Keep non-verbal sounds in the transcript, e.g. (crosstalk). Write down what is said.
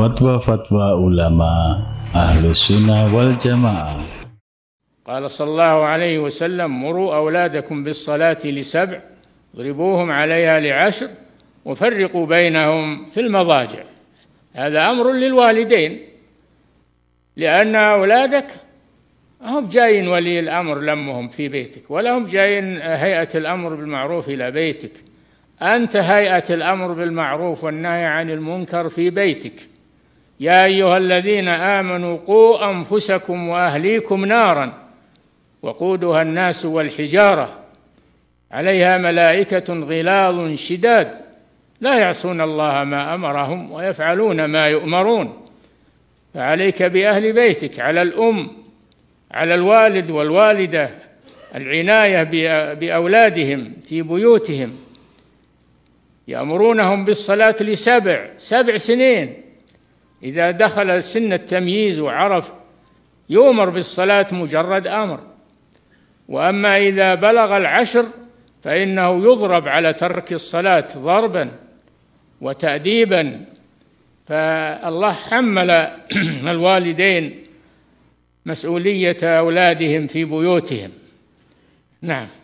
فتوى-فتوى علماء أهل السنة والجماعة قال صلى الله عليه وسلم مروا أولادكم بالصلاة لسبع اضربوهم عليها لعشر وفرقوا بينهم في المضاجع هذا أمر للوالدين لأن أولادك هم جايين ولي الأمر لمهم في بيتك ولا هم جايين هيئة الأمر بالمعروف إلى بيتك أنت هيئة الأمر بالمعروف والنهي عن المنكر في بيتك يا ايها الذين امنوا قوا انفسكم واهليكم نارا وقودها الناس والحجاره عليها ملائكه غلاظ شداد لا يعصون الله ما امرهم ويفعلون ما يؤمرون فعليك باهل بيتك على الام على الوالد والوالده العنايه باولادهم في بيوتهم يامرونهم بالصلاه لسبع سبع سنين إذا دخل سن التمييز وعرف يؤمر بالصلاة مجرد أمر وأما إذا بلغ العشر فإنه يضرب على ترك الصلاة ضربا وتأديبا فالله حمل (clears throat) الوالدين مسؤولية أولادهم في بيوتهم نعم